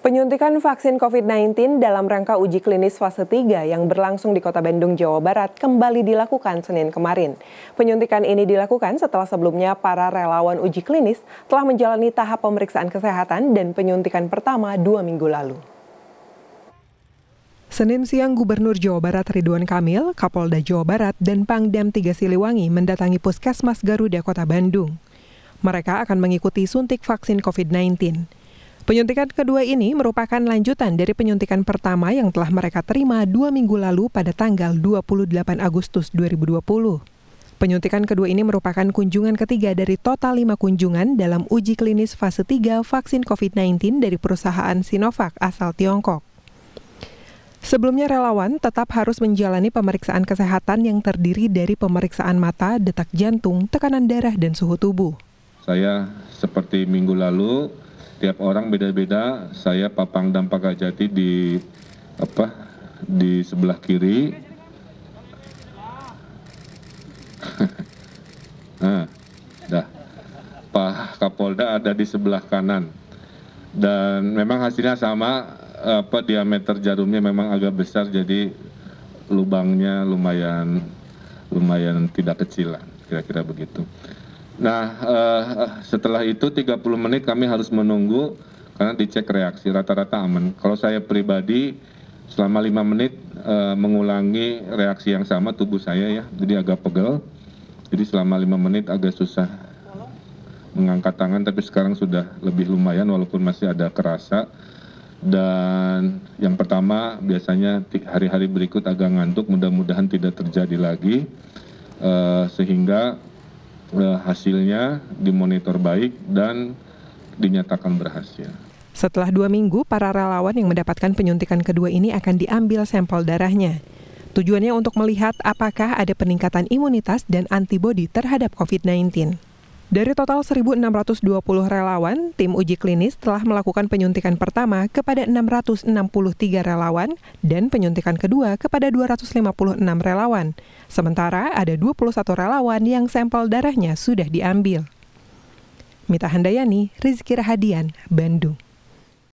Penyuntikan vaksin COVID-19 dalam rangka uji klinis fase 3 yang berlangsung di Kota Bandung, Jawa Barat kembali dilakukan Senin kemarin. Penyuntikan ini dilakukan setelah sebelumnya para relawan uji klinis telah menjalani tahap pemeriksaan kesehatan dan penyuntikan pertama dua minggu lalu. Senin siang Gubernur Jawa Barat Ridwan Kamil, Kapolda Jawa Barat, dan Pangdam Tiga Siliwangi mendatangi Puskesmas Garuda Kota Bandung. Mereka akan mengikuti suntik vaksin COVID-19. Penyuntikan kedua ini merupakan lanjutan dari penyuntikan pertama yang telah mereka terima dua minggu lalu pada tanggal 28 Agustus 2020. Penyuntikan kedua ini merupakan kunjungan ketiga dari total lima kunjungan dalam uji klinis fase 3 vaksin COVID-19 dari perusahaan Sinovac asal Tiongkok. Sebelumnya relawan tetap harus menjalani pemeriksaan kesehatan yang terdiri dari pemeriksaan mata, detak jantung, tekanan darah, dan suhu tubuh. Saya seperti minggu lalu tiap orang beda-beda saya Papang dan Pakajati di apa di sebelah kiri nah dah Pak Kapolda ada di sebelah kanan dan memang hasilnya sama apa diameter jarumnya memang agak besar jadi lubangnya lumayan lumayan tidak kecil lah kira-kira begitu nah eh, eh, setelah itu tiga puluh menit kami harus menunggu karena dicek reaksi rata rata aman kalau saya pribadi selama lima menit eh, mengulangi reaksi yang sama tubuh saya ya jadi agak pegel jadi selama lima menit agak susah mengangkat tangan tapi sekarang sudah lebih lumayan walaupun masih ada kerasa dan yang pertama biasanya hari-hari berikut agak ngantuk mudah-mudahan tidak terjadi lagi uh, sehingga Eh, hasilnya dimonitor baik dan dinyatakan berhasil. Setelah dua minggu, para relawan yang mendapatkan penyuntikan kedua ini akan diambil sampel darahnya. Tujuannya untuk melihat apakah ada peningkatan imunitas dan antibodi terhadap COVID-19. Dari total 1.620 relawan, tim uji klinis telah melakukan penyuntikan pertama kepada 663 relawan dan penyuntikan kedua kepada 256 relawan. Sementara ada 21 relawan yang sampel darahnya sudah diambil. Mita Handayani, Rizky Rahadian, Bandung.